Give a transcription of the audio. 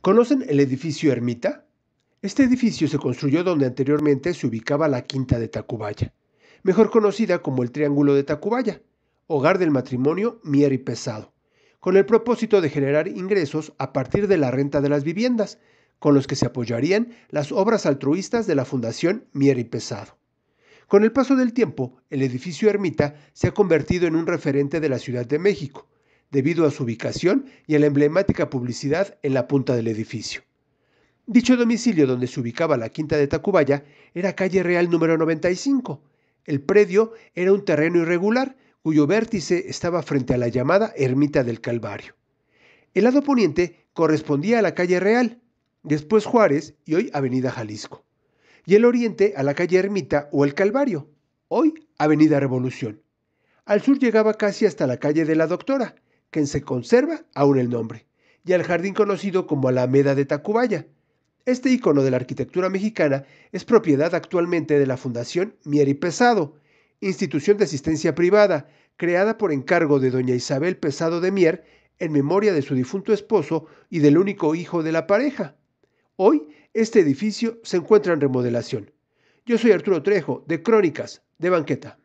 ¿Conocen el edificio Ermita? Este edificio se construyó donde anteriormente se ubicaba la Quinta de Tacubaya, mejor conocida como el Triángulo de Tacubaya, hogar del matrimonio Mier y Pesado, con el propósito de generar ingresos a partir de la renta de las viviendas, con los que se apoyarían las obras altruistas de la Fundación Mier y Pesado. Con el paso del tiempo, el edificio Ermita se ha convertido en un referente de la Ciudad de México, debido a su ubicación y a la emblemática publicidad en la punta del edificio. Dicho domicilio donde se ubicaba la quinta de Tacubaya era calle real número 95. El predio era un terreno irregular cuyo vértice estaba frente a la llamada Ermita del Calvario. El lado poniente correspondía a la calle real, después Juárez y hoy Avenida Jalisco. Y el oriente a la calle Ermita o el Calvario, hoy Avenida Revolución. Al sur llegaba casi hasta la calle de la Doctora, que se conserva aún el nombre, y al jardín conocido como Alameda de Tacubaya. Este icono de la arquitectura mexicana es propiedad actualmente de la Fundación Mier y Pesado, institución de asistencia privada creada por encargo de doña Isabel Pesado de Mier en memoria de su difunto esposo y del único hijo de la pareja. Hoy este edificio se encuentra en remodelación. Yo soy Arturo Trejo, de Crónicas, de Banqueta.